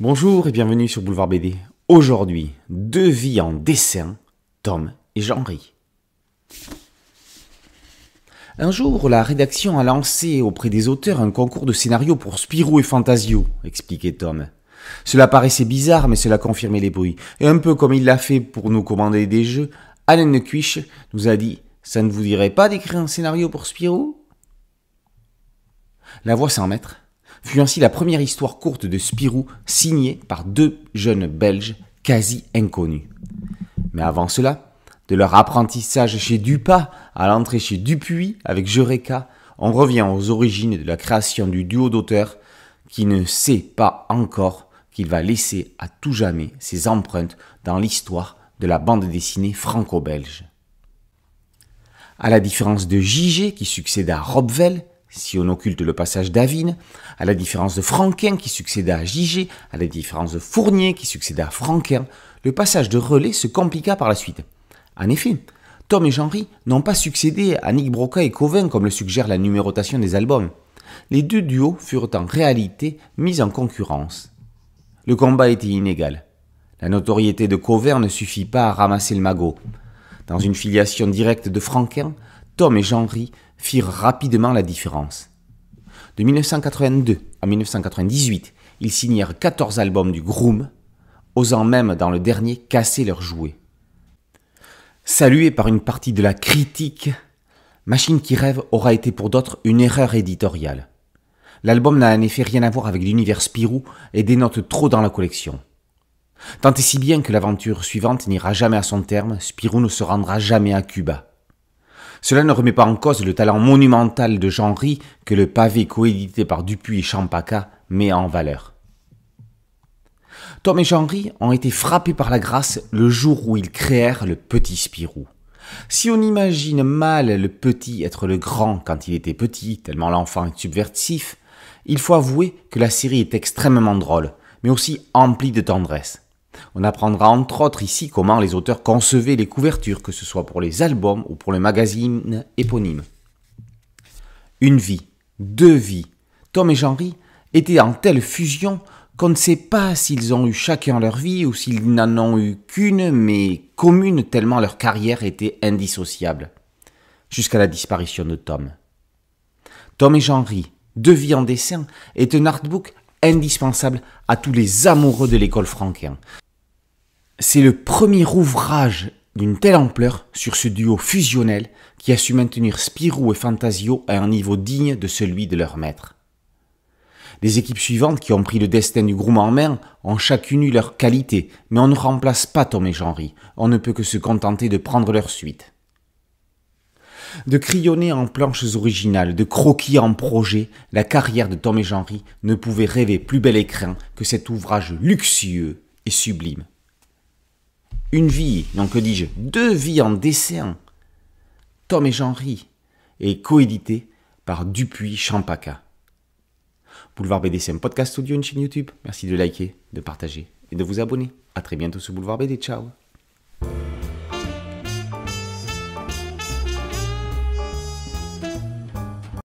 Bonjour et bienvenue sur Boulevard BD. Aujourd'hui, deux vies en dessin, Tom et jean Un jour, la rédaction a lancé auprès des auteurs un concours de scénarios pour Spirou et Fantasio, expliquait Tom. Cela paraissait bizarre, mais cela confirmait les bruits. Et un peu comme il l'a fait pour nous commander des jeux, Alain Cuiche nous a dit Ça ne vous dirait pas d'écrire un scénario pour Spirou La voix s'en maître fut ainsi la première histoire courte de Spirou signée par deux jeunes Belges quasi inconnus. Mais avant cela, de leur apprentissage chez Dupas à l'entrée chez Dupuis avec Jureka, on revient aux origines de la création du duo d'auteurs qui ne sait pas encore qu'il va laisser à tout jamais ses empreintes dans l'histoire de la bande dessinée franco-belge. À la différence de Jigé qui succède à Robvel, si on occulte le passage d'Avine, à la différence de Franquin qui succéda à Gigé, à la différence de Fournier qui succéda à Franquin, le passage de relais se compliqua par la suite. En effet, Tom et Jean-Ry n'ont pas succédé à Nick Broca et Covin comme le suggère la numérotation des albums. Les deux duos furent en réalité mis en concurrence. Le combat était inégal. La notoriété de Covin ne suffit pas à ramasser le magot. Dans une filiation directe de Franquin, Tom et Jean-Ry firent rapidement la différence. De 1982 à 1998, ils signèrent 14 albums du Groom, osant même dans le dernier casser leurs jouets. Salué par une partie de la critique, Machine qui rêve aura été pour d'autres une erreur éditoriale. L'album n'a en effet rien à voir avec l'univers Spirou et dénote trop dans la collection. Tant et si bien que l'aventure suivante n'ira jamais à son terme, Spirou ne se rendra jamais à Cuba. Cela ne remet pas en cause le talent monumental de jean ri que le pavé coédité par Dupuis et Champaca met en valeur. Tom et jean ont été frappés par la grâce le jour où ils créèrent le petit Spirou. Si on imagine mal le petit être le grand quand il était petit, tellement l'enfant est subversif, il faut avouer que la série est extrêmement drôle, mais aussi emplie de tendresse. On apprendra entre autres ici comment les auteurs concevaient les couvertures, que ce soit pour les albums ou pour les magazines éponymes. Une vie, deux vies. Tom et jean étaient en telle fusion qu'on ne sait pas s'ils ont eu chacun leur vie ou s'ils n'en ont eu qu'une, mais commune tellement leur carrière était indissociable. Jusqu'à la disparition de Tom. Tom et jean deux vies en dessin, est un artbook indispensable à tous les amoureux de l'école Franquin. C'est le premier ouvrage d'une telle ampleur sur ce duo fusionnel qui a su maintenir Spirou et Fantasio à un niveau digne de celui de leur maître. Les équipes suivantes qui ont pris le destin du groupe en main ont chacune eu leur qualité, mais on ne remplace pas Tom et jean on ne peut que se contenter de prendre leur suite. De crayonner en planches originales, de croquis en projet, la carrière de Tom et jean ne pouvait rêver plus bel écrin que cet ouvrage luxueux et sublime une vie, non que dis-je, deux vies en dessin, Tom et Jean-Ry, et coédité par Dupuis Champaca. Boulevard BD, podcast audio, une chaîne YouTube. Merci de liker, de partager et de vous abonner. A très bientôt sur Boulevard BD. Ciao